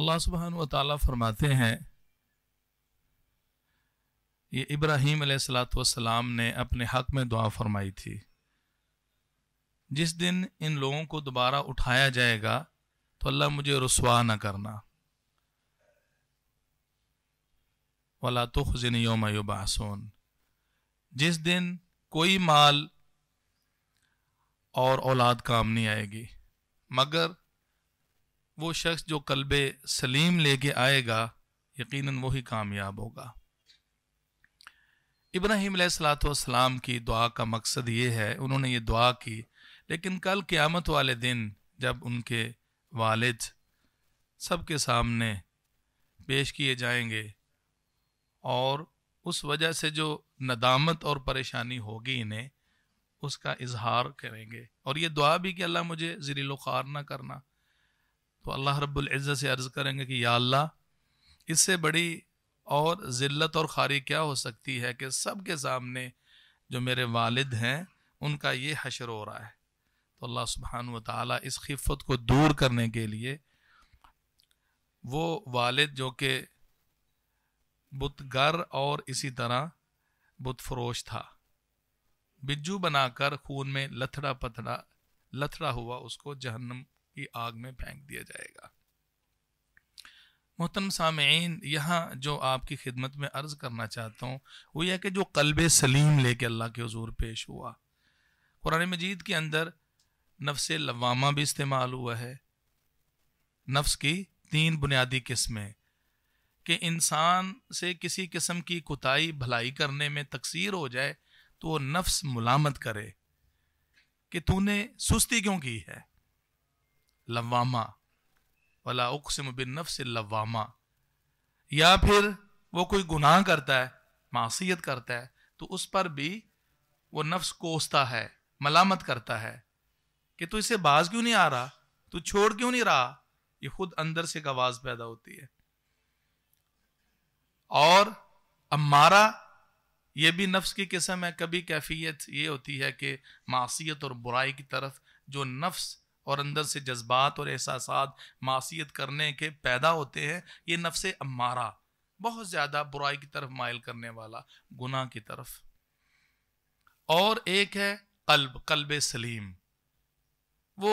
अल्लाह सुबहान वाली फरमाते हैं ये इब्राहिम सलाम ने अपने हक में दुआ फरमाई थी जिस दिन इन लोगों को दोबारा उठाया जाएगा तो अल्लाह मुझे रसुआ न करना वाला तो खुजन योम जिस दिन कोई माल और औलाद काम नहीं आएगी मगर वो शख्स जो कल्ब सलीम लेके आएगा यकीनन वही कामयाब होगा इब्राहिम सलाम की दुआ का मकसद ये है उन्होंने ये दुआ की लेकिन कल क़्यामत वाले दिन जब उनके वालिद सबके सामने पेश किए जाएंगे और उस वजह से जो नदामत और परेशानी होगी इन्हें उसका इजहार करेंगे और ये दुआ भी कि अल्लाह मुझे ज़रील ख़ार ना करना तो अल्लाह रब्ज़्ज़त से अर्ज़ करेंगे कि या अल्लाह इससे बड़ी और ज़िल्लत और खारी क्या हो सकती है कि सब के सामने जो मेरे वालिद हैं उनका ये हशर हो रहा है तो अल्लाह सुबहान ताली इस खिफत को दूर करने के लिए वो वालिद जो कि बुतगर और इसी तरह बुतफरोश था बिजू बनाकर खून में लथड़ा पथड़ा लथड़ा हुआ उसको जहन्नम ये आग में फेंक दिया जाएगा मोहतम सामीन यहाँ जो आपकी खिदमत में अर्ज़ करना चाहता हूँ वो यह कि जो कल्ब सलीम लेके अल्लाह के हजूर पेश हुआ कुरान मजीद के अंदर नफ्स लवामा भी इस्तेमाल हुआ है नफ्स की तीन बुनियादी किस्में कि इंसान से किसी किस्म की कुताही भलाई करने में तकसीर हो जाए तो वो नफ्स मुलामत करे कि तूने सुस्ती क्यों की है लवामा वला उकसम बिन नफ्स लवामा या फिर वो कोई गुनाह करता है मासीत करता है तो उस पर भी वो नफ्स कोसता है मलामत करता है कि तू इसे बाज क्यों नहीं आ रहा तू छोड़ क्यों नहीं रहा ये खुद अंदर से एक आवाज़ पैदा होती है और अमारा ये भी नफ्स की किस्म है कभी कैफियत ये होती है कि मासीत और बुराई की तरफ जो नफ्स और अंदर से जज्बात और एहसास मासीत करने के पैदा होते हैं ये नफ्स अमारा बहुत ज़्यादा बुराई की तरफ मायल करने वाला गुनाह की तरफ और एक है कल्ब कल्ब सलीम वो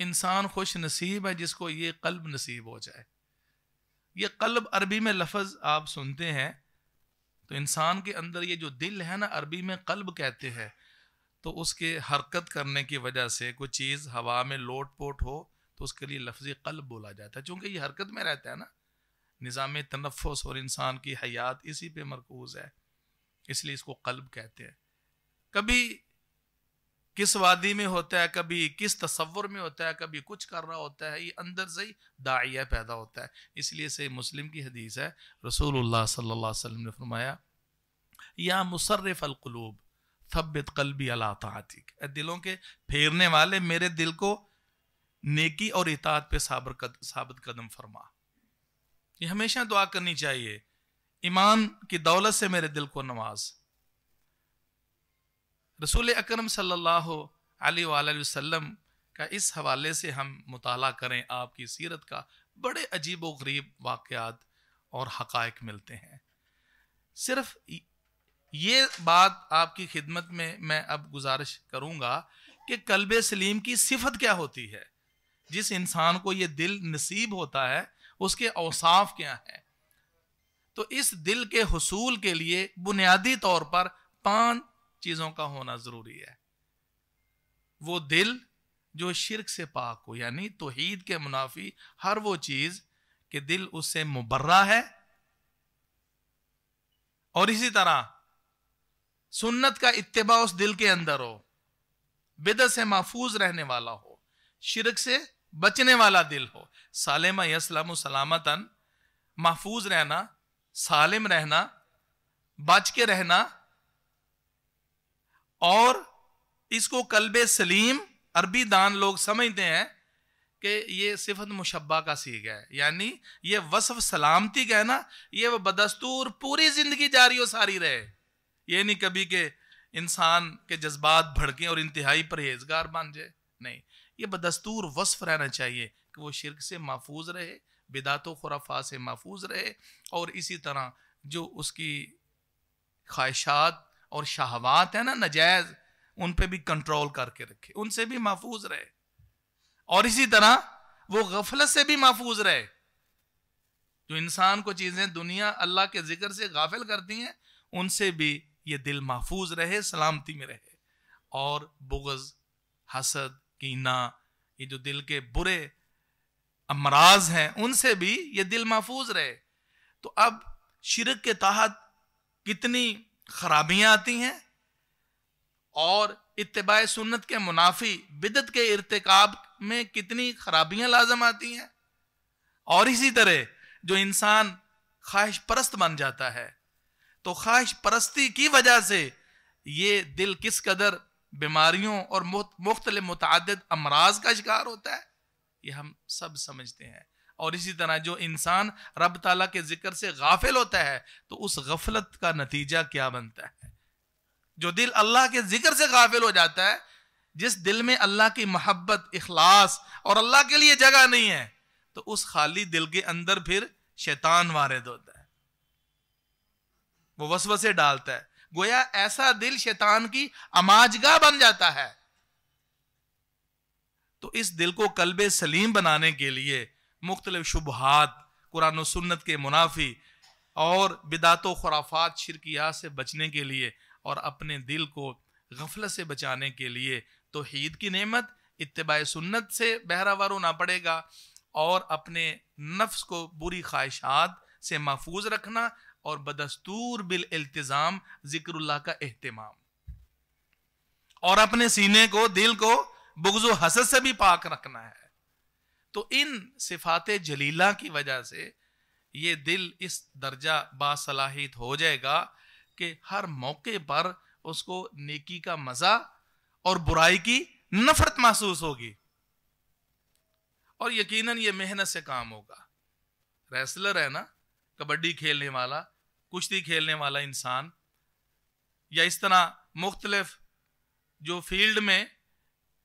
इंसान खुश नसीब है जिसको ये कल्ब नसीब हो जाए ये कल्ब अरबी में लफज आप सुनते हैं तो इंसान के अंदर ये जो दिल है ना अरबी में कल्ब कहते हैं तो उसके हरकत करने की वजह से कोई चीज़ हवा में लोट पोट हो तो उसके लिए लफ्ज़ कल्ब बोला जाता है चूँकि ये हरकत में रहता है ना निज़ाम तनफ़स और इंसान की हयात इसी पे मरकूज है इसलिए इसको कल्ब कहते हैं कभी किस वादी में होता है कभी किस तस्वुर में होता है कभी कुछ कर रहा होता है ये अंदर से ही दाइया पैदा होता है इसलिए से मुस्लिम की हदीस है रसूलुल्लाह सल्लल्लाहु अलैहि वसल्लम ने फरमाया या मुशर्रफ़ अलकलूब थब्बित कलबी अला तातिक दिलों के फेरने वाले मेरे दिल को नेकी और इतात पे साबर कद, साबित कदम फरमा ये हमेशा दुआ करनी चाहिए ईमान की दौलत से मेरे दिल को नवाज रसूल अकरम सल्लल्लाहु अलैहि वसल्लम का इस हवाले से हम मुताला करें आपकी सीरत का बड़े अजीब व गरीब वाक़ात और हकायक मिलते हैं सिर्फ ये बात आपकी खिदमत में मैं अब गुजारिश करूंगा कि कलब सलीम की सिफत क्या होती है जिस इंसान को ये दिल नसीब होता है उसके औसाफ क्या हैं तो इस दिल के हसूल के लिए बुनियादी तौर पर पांच चीज़ों का होना ज़रूरी है वो दिल जो शिरक से पाक हो यानी तोहीद के मुनाफी हर वो चीज़ के दिल उससे मुबर्रा है और इसी तरह सुन्नत का इतबा उस दिल के अंदर हो बिद से महफूज रहने वाला हो शिरक से बचने वाला दिल हो सालिम यसलम सलामतन महफूज रहना सालिम रहना बच के रहना और इसको कलब सलीम अरबी दान लोग समझते हैं कि ये सिफत मुशबा का सीख है यानी ये वसफ सलामती का है ना ये वह बदस्तूर पूरी जिंदगी जारी हो सारी रहे ये नहीं कभी के इंसान के जज्बात भड़कें और इंतहाई परहेजगार बन जाए नहीं ये बदस्तूर वसफ रहना चाहिए कि वो शिरक से महफूज रहे बिदात खुराफा से महफूज रहे और इसी तरह जो उसकी ख्वाहिशात और शाहवात है ना नजायज़ उन पर भी कंट्रोल करके रखे उनसे भी महफूज रहे और इसी तरह वो गफलत से भी महफूज रहे जो इंसान को चीज़ें दुनिया अल्लाह के जिक्र से गाफिल करती हैं उनसे भी ये दिल महफूज रहे सलामती में रहे और बुगज़ हसद कीना ये जो दिल के बुरे अमराज हैं उनसे भी ये दिल महफूज रहे तो अब शिरक के तहत कितनी खराबियां आती हैं और इतबा सुन्नत के मुनाफी बिदत के इरतकब में कितनी खराबियां लाजम आती हैं और इसी तरह जो इंसान ख्वाहिश परस्त बन जाता है तो ख्वाहिश परस्ती की वजह से ये दिल किस कदर बीमारियों और मुख्तल मतद अमराज का शिकार होता है ये हम सब समझते हैं और इसी तरह जो इंसान रब ताला के जिक्र से गाफिल होता है तो उस गफलत का नतीजा क्या बनता है जो दिल अल्लाह के जिक्र से गाफिल हो जाता है जिस दिल में अल्लाह की मोहब्बत इखलास और अल्लाह के लिए जगह नहीं है तो उस खाली दिल के अंदर फिर शैतान वारद होता है वो वसवसे डालता है गोया ऐसा दिल शैतान की अमाजगा बन जाता है तो इस दिल को कलबे सलीम बनाने के लिए मुख्तलिफ शुबहत कुरान सुन्नत के मुनाफी और बिदातो खुराफात शिरकिया से बचने के लिए और अपने दिल को गफलत से बचाने के लिए तो हीद की नेमत इतबा सुन्नत से बहरावर होना पड़ेगा और अपने नफ्स को बुरी ख्वाहिशात से महफूज रखना और बदस्तूर बिल इल्तिजाम जिक्रल्ला का अहतमाम और अपने सीने को दिल को बुगजो हसद से भी पाक रखना है तो इन सिफात जलीला की वजह से ये दिल इस दर्जा बासलाहित हो जाएगा कि हर मौके पर उसको नेकी का मज़ा और बुराई की नफरत महसूस होगी और यकीनन ये मेहनत से काम होगा रेसलर है ना कबड्डी खेलने वाला कुश्ती खेलने वाला इंसान या इस तरह मुख्तलफ जो फील्ड में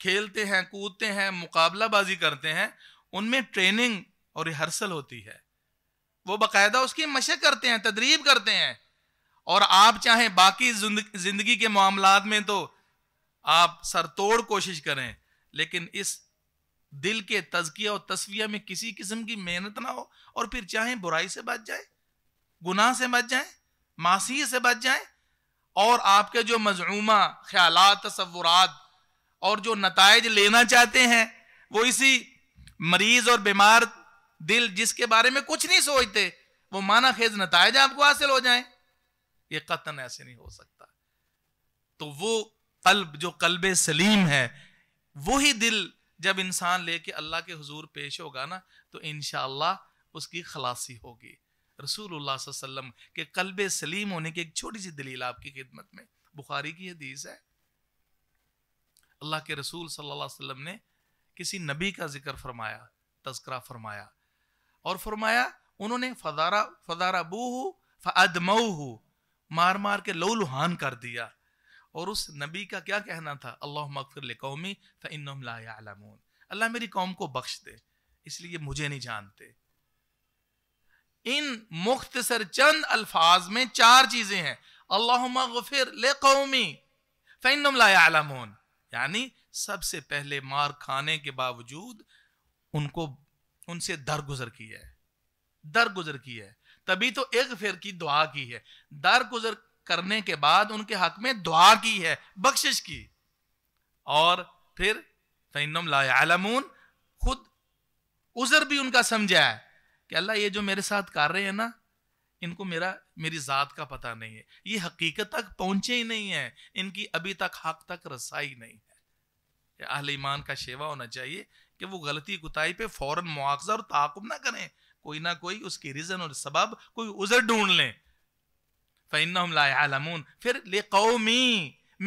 खेलते हैं कूदते हैं मुकाबलाबाजी करते हैं उनमें ट्रेनिंग और रिहर्सल होती है वो बाकायदा उसकी मशक करते हैं तदरीब करते हैं और आप चाहे बाकी जिंदगी के मामला में तो आप सर तोड़ कोशिश करें लेकिन इस दिल के तजकिया और तस्विया में किसी किस्म की मेहनत ना हो और फिर चाहे बुराई से बच जाए गुनाह से बच जाए मासी से बच जाए और आपके जो मजमूमा ख्याल तस्वुरात और जो नतज लेना चाहते हैं वो इसी मरीज और बीमार दिल जिसके बारे में कुछ नहीं सोचते वो माना खेज नतज आपको हासिल हो जाए ये कतन ऐसे नहीं हो सकता तो वो कल्ब जो कल्ब सलीम है वही दिल जब इंसान लेके अल्लाह के हुजूर पेश होगा ना तो इन उसकी खलासी होगी रसूल वसम के कल्ब सलीम होने की एक छोटी सी दलील आपकी खिदमत में बुखारी की हदीस है अल्लाह के रसूल सल्लल्लाहु अलैहि वसल्लम ने किसी नबी का जिक्र फरमाया तस्करा फरमाया और फरमाया उन्होंने फदारा फदारा बूह फदमऊ मार मार के लोलुहान लुहान कर दिया और उस नबी का क्या कहना था अल्लाह मकफिर कौमी फ़िनमलामून अल्लाह मेरी कौम को बख्श दे इसलिए मुझे नहीं जानते इन मुख्तसर चंद अल्फाज में चार चीजें हैं अल्लाह मकफिर ले कौमी फ़िनमलामून यानी सबसे पहले मार खाने के बावजूद उनको उनसे दरगुजर किया है दरगुजर किया है तभी तो एक फिर की दुआ की है दरगुजर करने के बाद उनके हक में दुआ की है बख्शिश की और फिर फ़ैनम लायालमून खुद उज़र भी उनका समझा है कि अल्लाह ये जो मेरे साथ कर रहे हैं ना इनको मेरा मेरी ज़ात का पता नहीं है ये हकीकत तक पहुंचे ही नहीं है इनकी अभी तक हक तक रसाई नहीं है अहल ईमान का शेवा होना चाहिए कि वो गलती कुताई पे फौरन मुआवजा और ताकुब ना करें कोई ना कोई उसकी रीज़न और सबब कोई उज़र ढूंढ लें फ़ैन लामून फिर ले कौमी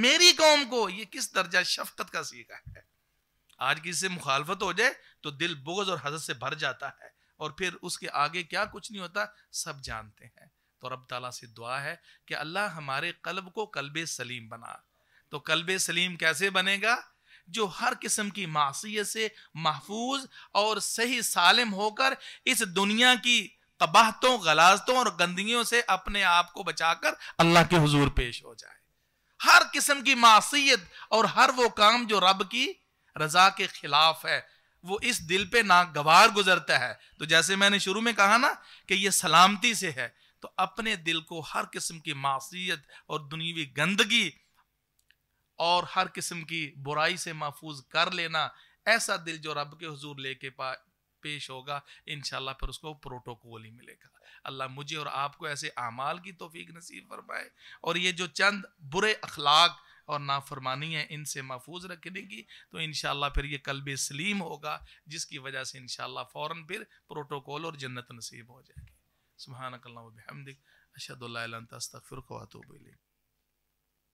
मेरी कौम को ये किस दर्जा शफकत का सीखा है आज की से मुखालफत हो जाए तो दिल बोझ और हजत से भर जाता है और फिर उसके आगे क्या कुछ नहीं होता सब जानते हैं तो रब ताला से दुआ है कि अल्लाह हमारे कल्ब को कल्ब सलीम बना तो कल्ब सलीम कैसे बनेगा जो हर किस्म की मासीत से महफूज और सही सालिम होकर इस दुनिया की तबाहतों गलाजतों और गंदगियों से अपने आप को बचाकर अल्लाह के हुजूर पेश हो जाए हर किस्म की मासीत और हर वो काम जो रब की रजा के खिलाफ है वो इस दिल पे नागवार गुजरता है तो जैसे मैंने शुरू में कहा ना कि ये सलामती से है तो अपने दिल को हर किस्म की मासीत और दुनियावी गंदगी और हर किस्म की बुराई से महफूज कर लेना ऐसा दिल जो रब के हजूर लेके पेश होगा इन फिर उसको प्रोटोकॉल ही मिलेगा अल्लाह मुझे और आपको ऐसे अमाल की तोफीक नसीब फरमाए और ये जो चंद बुरे अखलाक और नाफरमानी है इनसे महफूज रखने की तो इन फिर ये कल्ब सलीम होगा जिसकी वजह से इन फ़ौर फिर प्रोटोकॉल और जन्नत नसीब हो जाएगी सुबह बहमदिक अशद